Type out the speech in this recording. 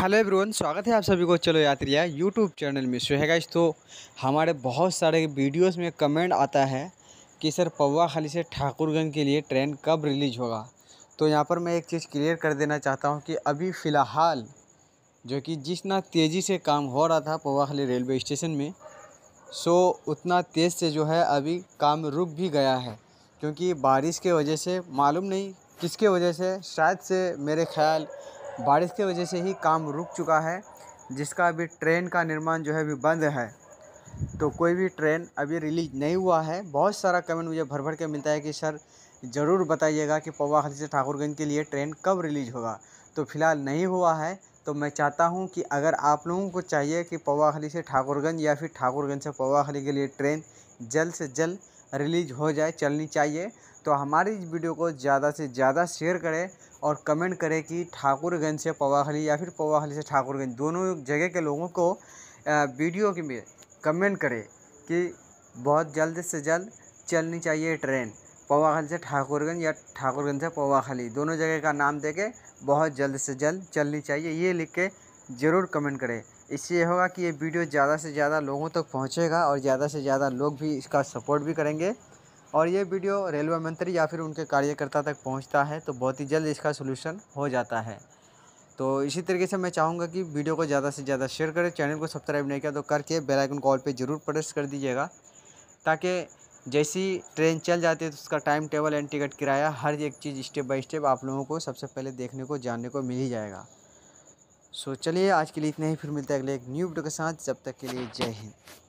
hello everyone स्वागत है आप सभी को चलो यात्रिया यूट्यूब चैनल में सो है तो हमारे बहुत सारे वीडियोस में कमेंट आता है कि सर पौवा खाली से ठाकुरगंज के लिए ट्रेन कब रिलीज होगा तो यहाँ पर मैं एक चीज़ क्लियर कर देना चाहता हूँ कि अभी फ़िलहाल जो कि जितना तेज़ी से काम हो रहा था खाली रेलवे स्टेशन में सो उतना तेज़ से जो है अभी काम रुक भी गया है क्योंकि बारिश के वजह से मालूम नहीं किसके वजह से शायद से मेरे ख्याल बारिश की वजह से ही काम रुक चुका है जिसका अभी ट्रेन का निर्माण जो है अभी बंद है तो कोई भी ट्रेन अभी रिलीज नहीं हुआ है बहुत सारा कमेंट मुझे भर भर के मिलता है कि सर ज़रूर बताइएगा कि पौवाखली से ठाकुरगंज के लिए ट्रेन कब रिलीज होगा तो फिलहाल नहीं हुआ है तो मैं चाहता हूं कि अगर आप लोगों को चाहिए कि खली से ठाकुरगंज या फिर ठाकुरगंज से खली के लिए ट्रेन जल्द से जल्द रिलीज हो जाए चलनी चाहिए तो हमारी इस वीडियो को ज़्यादा से ज़्यादा शेयर करें और कमेंट करें कि ठाकुरगंज से पवाखली या फिर पवाखली से ठाकुरगंज दोनों जगह के लोगों को वीडियो के में कमेंट करें कि बहुत जल्द से जल्द चलनी चाहिए ट्रेन पवाखली से ठाकुरगंज या ठाकुरगंज से पवाखली दोनों जगह का नाम दे के बहुत जल्द से जल्द चलनी चाहिए ये लिख के ज़रूर कमेंट करें इससे यह होगा कि ये वीडियो ज़्यादा से ज़्यादा लोगों तक पहुँचेगा और ज़्यादा से ज़्यादा लोग भी इसका सपोर्ट भी करेंगे और ये वीडियो रेलवे मंत्री या फिर उनके कार्यकर्ता तक पहुंचता है तो बहुत ही जल्द इसका सोल्यूशन हो जाता है तो इसी तरीके से मैं चाहूँगा कि वीडियो को ज़्यादा से ज़्यादा शेयर करें चैनल को सब्सक्राइब नहीं किया तो करके बेलाइकन कॉल पर ज़रूर प्रेस कर दीजिएगा ताकि जैसी ट्रेन चल जाती है तो उसका टाइम टेबल एंड टिकट किराया हर एक चीज़ स्टेप बाई स्टेप आप लोगों को सबसे पहले देखने को जानने को मिल ही जाएगा सो चलिए आज के लिए इतना ही फिर मिलते हैं अगले एक न्यू वीडियो के साथ जब तक के लिए जय हिंद